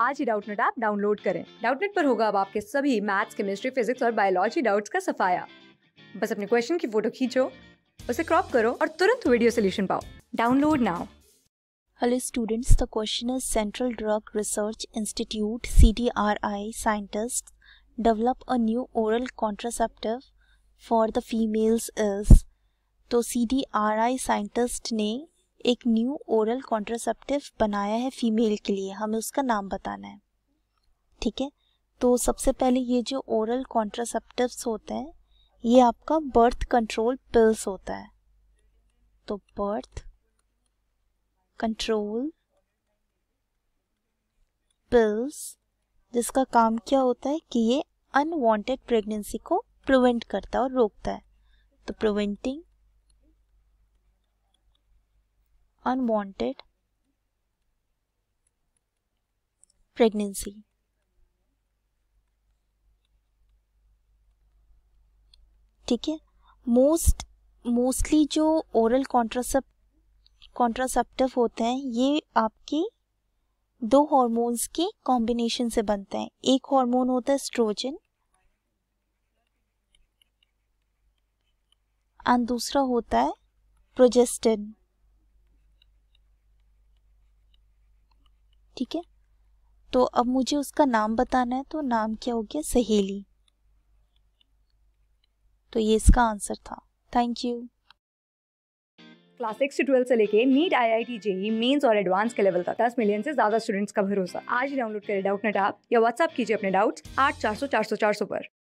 आज ही Doubtnut app download करें डाउटनेट पर होगा अब आपके सभी मैथ्स केमिस्ट्री फिजिक्स और बायोलॉजी डाउट्स का सफाया बस अपने क्वेश्चन की फोटो खींचो उसे क्रॉप करो और तुरंत वीडियो सोल्यूशन पाओ download now Hello students, the question is Central Drug Research Institute CDRI scientist develop a new oral contraceptive for the females is तो C D R I scientist ने एक new oral contraceptive बनाया है female के लिए हमें उसका नाम बताना है ठीक है तो सबसे पहले ये जो ओरल कॉन्ट्रासेप्टिव्स होते हैं ये आपका बर्थ कंट्रोल पिल्स होता है तो बर्थ कंट्रोल पिल्स जिसका काम क्या होता है कि ये अनवांटेड प्रेगनेंसी को प्रिवेंट करता है और रोकता है तो प्रिवेंटिंग अनवांटेड प्रेगनेंसी ठीक है मोस्ट मोस्टली जो ओरल कॉन्ट्रासेप कॉन्ट्रासेप्टिव होते हैं ये आपकी दो हॉर्मोन्स के कॉम्बिनेशन से बनते हैं एक हार्मोन होता है स्ट्रोजन एंड दूसरा होता है प्रोजेस्टिन ठीक है तो अब मुझे उसका नाम बताना है तो नाम क्या हो गया सहेली तो ये इसका आंसर था थैंक यू क्लास सिक्स से ट्वेल्व से लेके NEET I I T JEE mains और एडवांस के लेवल तक दस मिलियन से ज्यादा स्टूडेंट्स का भरोसा आज डाउनलोड करें डाउट नेट ऐप या व्हाट्सअप कीजिए अपने डाउट्स आठ चार सौ चार सौ चार सौ पर